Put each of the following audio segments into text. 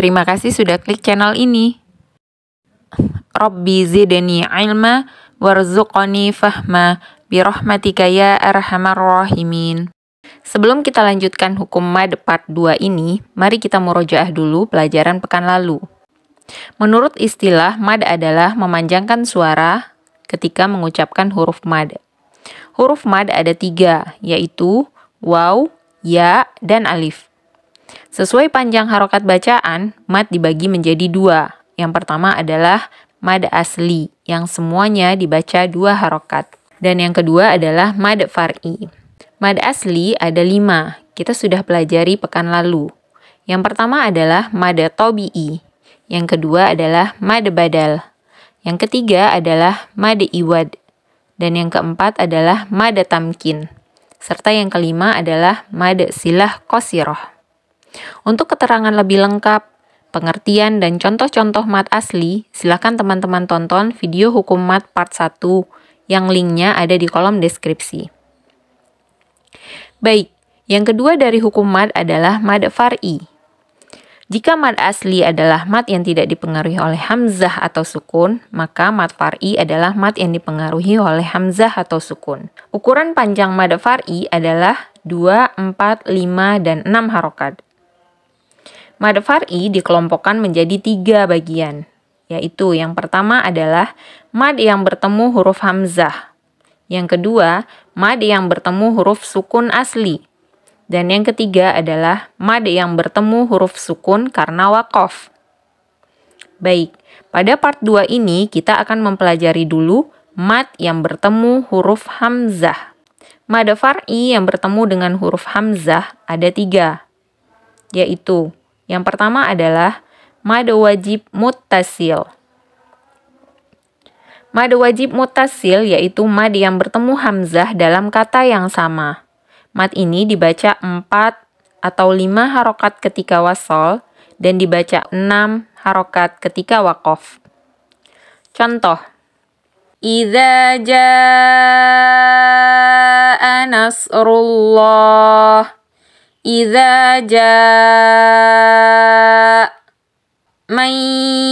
Terima kasih sudah klik channel ini. Rabbi zidni ilma warzuqni fahma birahmatika ya arhamar rahimin. Sebelum kita lanjutkan hukum mad part 2 ini, mari kita murojaah dulu pelajaran pekan lalu. Menurut istilah, mad adalah memanjangkan suara ketika mengucapkan huruf mad. Huruf mad ada tiga, yaitu waw, ya, dan alif. Sesuai panjang harokat bacaan, mad dibagi menjadi dua. Yang pertama adalah mad asli, yang semuanya dibaca dua harokat. Dan yang kedua adalah mad far'i. Mad asli ada lima, kita sudah pelajari pekan lalu. Yang pertama adalah mad tobi'i, yang kedua adalah mad badal, yang ketiga adalah mad iwad, dan yang keempat adalah mad tamkin, serta yang kelima adalah mad silah kosiroh. Untuk keterangan lebih lengkap, pengertian dan contoh-contoh mat asli, silakan teman-teman tonton video hukum mat part 1 yang linknya ada di kolom deskripsi. Baik, yang kedua dari hukum mad adalah mad far'i. Jika mad asli adalah mad yang tidak dipengaruhi oleh hamzah atau sukun, maka mad far'i adalah mad yang dipengaruhi oleh hamzah atau sukun. Ukuran panjang mad far'i adalah 2, 4, 5, dan 6 harokat. Madfari dikelompokkan menjadi tiga bagian, yaitu yang pertama adalah mad yang bertemu huruf hamzah, yang kedua mad yang bertemu huruf sukun asli, dan yang ketiga adalah mad yang bertemu huruf sukun karena wakof. Baik, pada part 2 ini kita akan mempelajari dulu mad yang bertemu huruf hamzah. Mad far'i yang bertemu dengan huruf hamzah ada tiga, yaitu yang pertama adalah mad wajib mutasil. Mad wajib mutasil yaitu mad yang bertemu hamzah dalam kata yang sama. Mad ini dibaca 4 atau 5 harokat ketika wasol dan dibaca 6 harokat ketika wakof. Contoh. Iza jaa nasrullah Iza ja man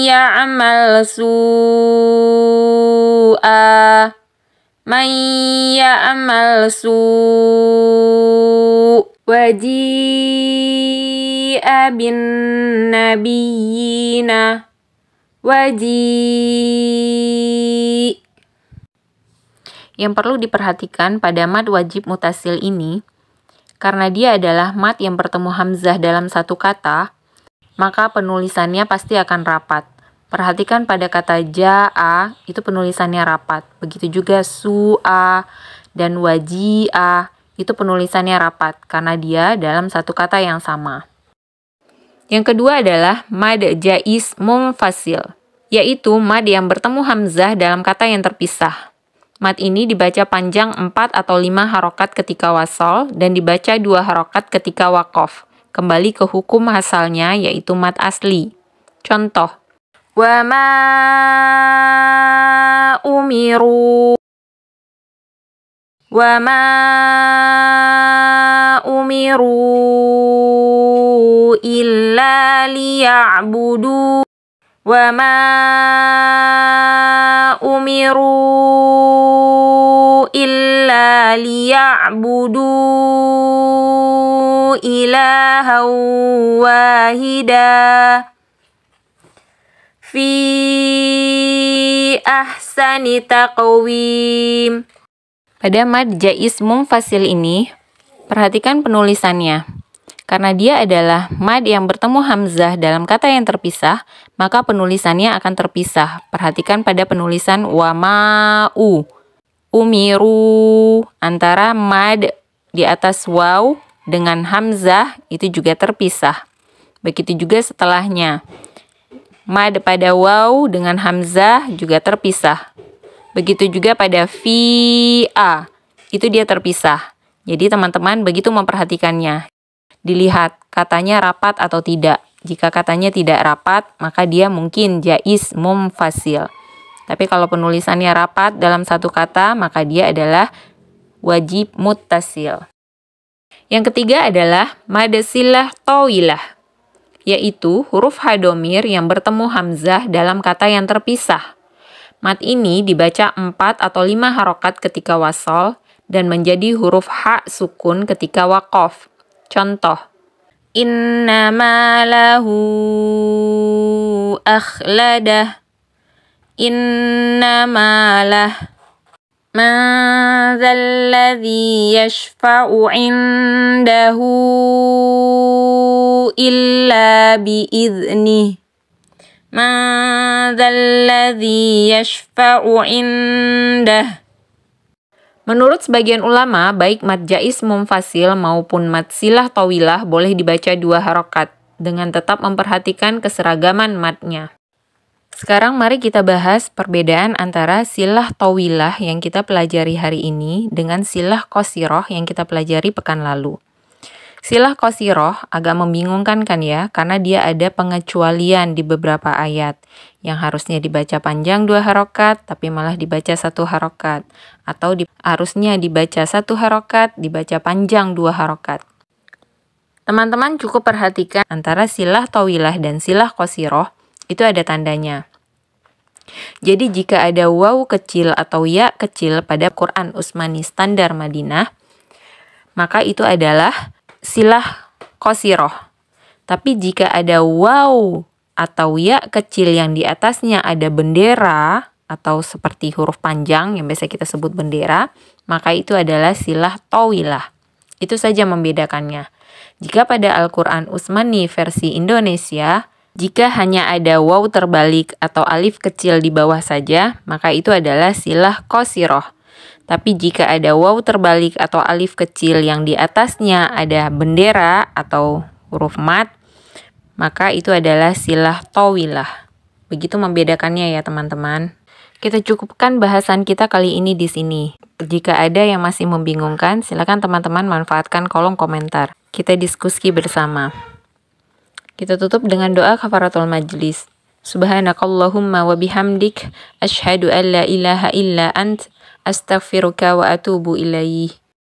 ya'mal su'a man ya'mal su' waji'a bin nabiyina waji yang perlu diperhatikan pada mad wajib mutasil ini karena dia adalah mat yang bertemu hamzah dalam satu kata, maka penulisannya pasti akan rapat. Perhatikan pada kata ja'a itu penulisannya rapat. Begitu juga su'a dan waji'a itu penulisannya rapat karena dia dalam satu kata yang sama. Yang kedua adalah mad jais mumfasil, yaitu mad yang bertemu hamzah dalam kata yang terpisah. Mat ini dibaca panjang 4 atau 5 harokat ketika wasol dan dibaca dua harokat ketika wakof. Kembali ke hukum asalnya yaitu mat asli. Contoh. Wa ma umiru Wa ma umiru illa liya'budu Wa ma umiru illa liya'budu ilaha wahida fi ahsani taqwim. Pada mad jais mungfasil ini, perhatikan penulisannya. Karena dia adalah mad yang bertemu hamzah dalam kata yang terpisah, maka penulisannya akan terpisah. Perhatikan pada penulisan wama'u. Umiru antara mad di atas waw dengan hamzah itu juga terpisah. Begitu juga setelahnya. Mad pada waw dengan hamzah juga terpisah. Begitu juga pada fi'a, itu dia terpisah. Jadi teman-teman begitu memperhatikannya dilihat katanya rapat atau tidak. Jika katanya tidak rapat, maka dia mungkin jais mumfasil. Tapi kalau penulisannya rapat dalam satu kata, maka dia adalah wajib mutasil. Yang ketiga adalah madasilah towilah, yaitu huruf hadomir yang bertemu hamzah dalam kata yang terpisah. Mat ini dibaca 4 atau 5 harokat ketika wasol dan menjadi huruf ha sukun ketika wakof. Contoh Inna malahu akhladah Inna malah Man zalladhi yashfa'u indahu illa biiznih Man zalladhi yashfa'u indah Menurut sebagian ulama, baik mat jais mumfasil maupun mat silah tawilah boleh dibaca dua harokat dengan tetap memperhatikan keseragaman matnya. Sekarang mari kita bahas perbedaan antara silah tawilah yang kita pelajari hari ini dengan silah kosiroh yang kita pelajari pekan lalu. Silah kosiroh agak membingungkan kan ya, karena dia ada pengecualian di beberapa ayat yang harusnya dibaca panjang dua harokat, tapi malah dibaca satu harokat, atau di, harusnya dibaca satu harokat, dibaca panjang dua harokat. Teman-teman cukup perhatikan antara silah towilah dan silah kosiroh, itu ada tandanya. Jadi jika ada waw kecil atau ya kecil pada Quran Usmani Standar Madinah, maka itu adalah silah kosiroh. Tapi jika ada wow atau ya kecil yang di atasnya ada bendera atau seperti huruf panjang yang biasa kita sebut bendera, maka itu adalah silah towilah. Itu saja membedakannya. Jika pada Al-Quran Usmani versi Indonesia, jika hanya ada wow terbalik atau alif kecil di bawah saja, maka itu adalah silah kosiroh. Tapi jika ada waw terbalik atau alif kecil yang di atasnya ada bendera atau huruf mat, maka itu adalah silah towilah. Begitu membedakannya ya teman-teman. Kita cukupkan bahasan kita kali ini di sini. Jika ada yang masih membingungkan, silakan teman-teman manfaatkan kolom komentar. Kita diskusi bersama. Kita tutup dengan doa kafaratul majlis. Subhanakallahumma wa bihamdik asyhadu an la ilaha illa ant أستغفرك وأتوب إليه